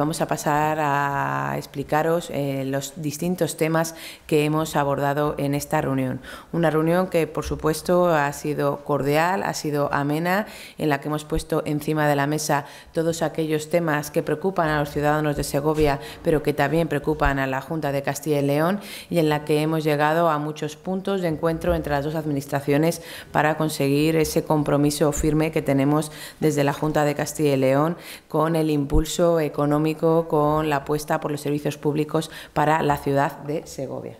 Vamos a pasar a explicaros eh, los distintos temas que hemos abordado en esta reunión. Una reunión que, por supuesto, ha sido cordial, ha sido amena, en la que hemos puesto encima de la mesa todos aquellos temas que preocupan a los ciudadanos de Segovia, pero que también preocupan a la Junta de Castilla y León, y en la que hemos llegado a muchos puntos de encuentro entre las dos administraciones para conseguir ese compromiso firme que tenemos desde la Junta de Castilla y León con el impulso económico con la apuesta por los servicios públicos para la ciudad de Segovia.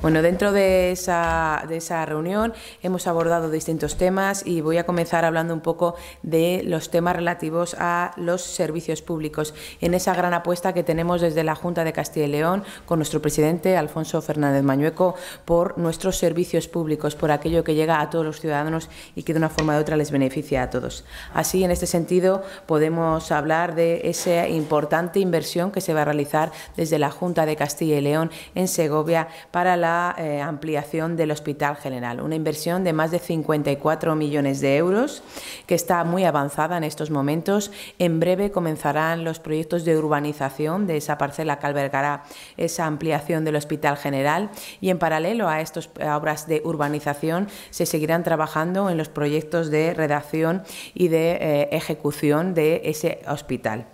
Bueno, dentro de esa, de esa reunión hemos abordado distintos temas y voy a comenzar hablando un poco de los temas relativos a los servicios públicos, en esa gran apuesta que tenemos desde la Junta de Castilla y León con nuestro presidente Alfonso Fernández Mañueco por nuestros servicios públicos, por aquello que llega a todos los ciudadanos y que de una forma u otra les beneficia a todos. Así, en este sentido, podemos hablar de esa importante inversión que se va a realizar desde la Junta de Castilla y León en Segovia para la eh, ampliación del Hospital General, una inversión de más de 54 millones de euros que está muy avanzada en estos momentos. En breve comenzarán los proyectos de urbanización de esa parcela que albergará esa ampliación del Hospital General y en paralelo a estas obras de urbanización se seguirán trabajando en los proyectos de redacción y de eh, ejecución de ese hospital.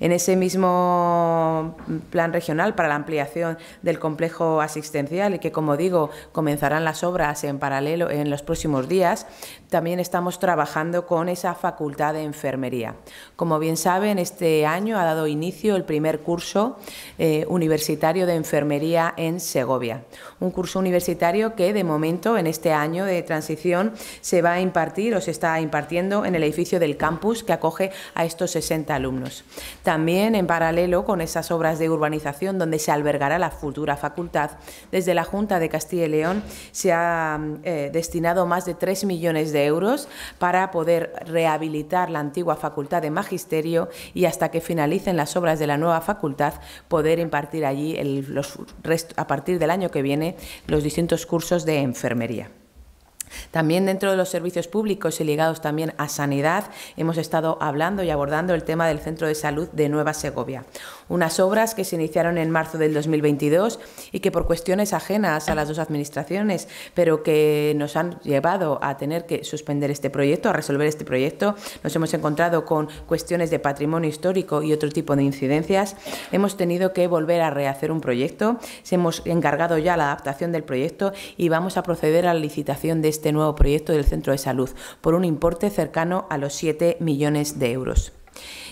En ese mismo plan regional para la ampliación del complejo asistencial y que, como digo, comenzarán las obras en paralelo en los próximos días, también estamos trabajando con esa facultad de enfermería. Como bien saben, este año ha dado inicio el primer curso eh, universitario de enfermería en Segovia. Un curso universitario que, de momento, en este año de transición, se va a impartir o se está impartiendo en el edificio del campus que acoge a estos 60 alumnos. También en paralelo con esas obras de urbanización donde se albergará la futura facultad, desde la Junta de Castilla y León se ha eh, destinado más de 3 millones de euros para poder rehabilitar la antigua facultad de magisterio y hasta que finalicen las obras de la nueva facultad poder impartir allí a partir del año que viene los distintos cursos de enfermería. También dentro de los servicios públicos y ligados también a sanidad, hemos estado hablando y abordando el tema del Centro de Salud de Nueva Segovia, unas obras que se iniciaron en marzo del 2022 y que por cuestiones ajenas a las dos administraciones, pero que nos han llevado a tener que suspender este proyecto, a resolver este proyecto. Nos hemos encontrado con cuestiones de patrimonio histórico y otro tipo de incidencias. Hemos tenido que volver a rehacer un proyecto. Se hemos encargado ya la adaptación del proyecto y vamos a proceder a la licitación de este nuevo proyecto del Centro de Salud por un importe cercano a los 7 millones de euros.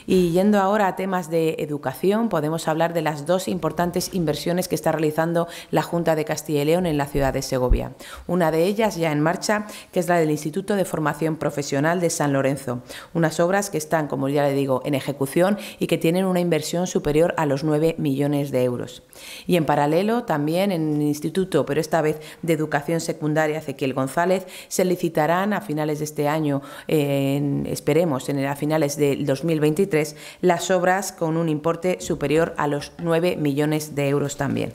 Y yendo ahora a temas de educación, podemos hablar de las dos importantes inversiones que está realizando la Junta de Castilla y León en la ciudad de Segovia. Una de ellas ya en marcha, que es la del Instituto de Formación Profesional de San Lorenzo, unas obras que están, como ya le digo, en ejecución y que tienen una inversión superior a los 9 millones de euros. Y en paralelo, también en el Instituto, pero esta vez de Educación Secundaria Ezequiel González, se licitarán a finales de este año, eh, en, esperemos, en, a finales del 2023, las obras con un importe superior a los 9 millones de euros también.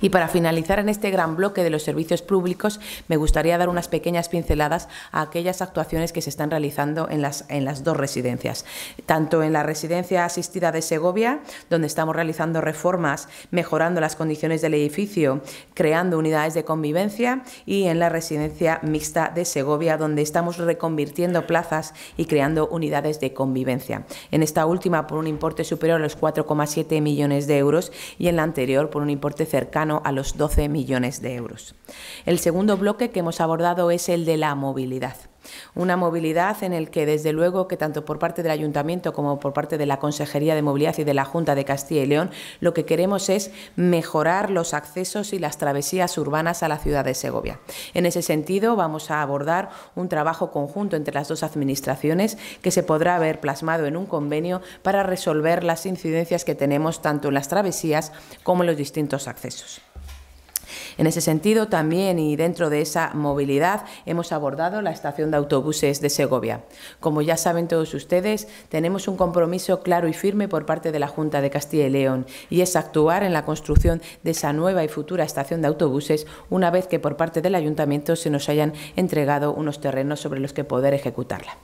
Y para finalizar en este gran bloque de los servicios públicos, me gustaría dar unas pequeñas pinceladas a aquellas actuaciones que se están realizando en las, en las dos residencias. Tanto en la residencia asistida de Segovia, donde estamos realizando reformas, mejorando las condiciones del edificio, creando unidades de convivencia, y en la residencia mixta de Segovia, donde estamos reconvirtiendo plazas y creando unidades de convivencia. En esta última por un importe superior a los 4,7 millones de euros y en la anterior por un importe cercano cercano a los 12 millones de euros. El segundo bloque que hemos abordado es el de la movilidad. Una movilidad en el que, desde luego, que tanto por parte del Ayuntamiento como por parte de la Consejería de Movilidad y de la Junta de Castilla y León, lo que queremos es mejorar los accesos y las travesías urbanas a la ciudad de Segovia. En ese sentido, vamos a abordar un trabajo conjunto entre las dos administraciones que se podrá ver plasmado en un convenio para resolver las incidencias que tenemos tanto en las travesías como en los distintos accesos. En ese sentido, también y dentro de esa movilidad, hemos abordado la estación de autobuses de Segovia. Como ya saben todos ustedes, tenemos un compromiso claro y firme por parte de la Junta de Castilla y León y es actuar en la construcción de esa nueva y futura estación de autobuses una vez que por parte del Ayuntamiento se nos hayan entregado unos terrenos sobre los que poder ejecutarla.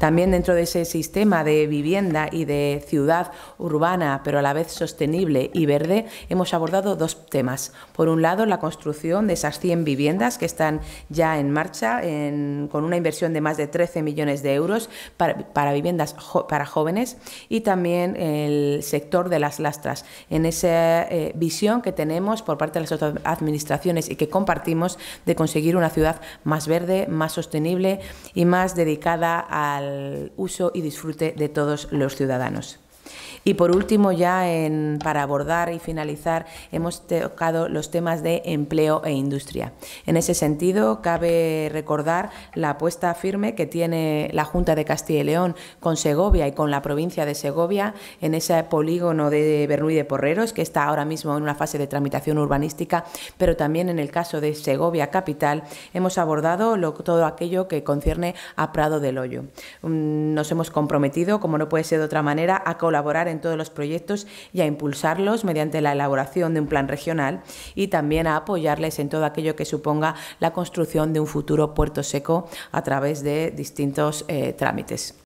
También dentro de ese sistema de vivienda y de ciudad urbana, pero a la vez sostenible y verde, hemos abordado dos temas. Por un lado, la construcción de esas 100 viviendas que están ya en marcha, con una inversión de más de 13 millones de euros para, viviendas para jóvenes, y también el sector de las lastras. En esa eh, visión que tenemos por parte de las otras administraciones y que compartimos de conseguir una ciudad más verde, más sostenible y más dedicada al uso y disfrute de todos los ciudadanos. Y por último, ya en, para abordar y finalizar, hemos tocado los temas de empleo e industria. En ese sentido, cabe recordar la apuesta firme que tiene la Junta de Castilla y León con Segovia y con la provincia de Segovia en ese polígono de Bernuy de Porreros, que está ahora mismo en una fase de tramitación urbanística, pero también en el caso de Segovia Capital hemos abordado lo, todo aquello que concierne a Prado del Hoyo. Mm, nos hemos comprometido, como no puede ser de otra manera, a colaborar en todos los proyectos y a impulsarlos mediante la elaboración de un plan regional y también a apoyarles en todo aquello que suponga la construcción de un futuro puerto seco a través de distintos eh, trámites.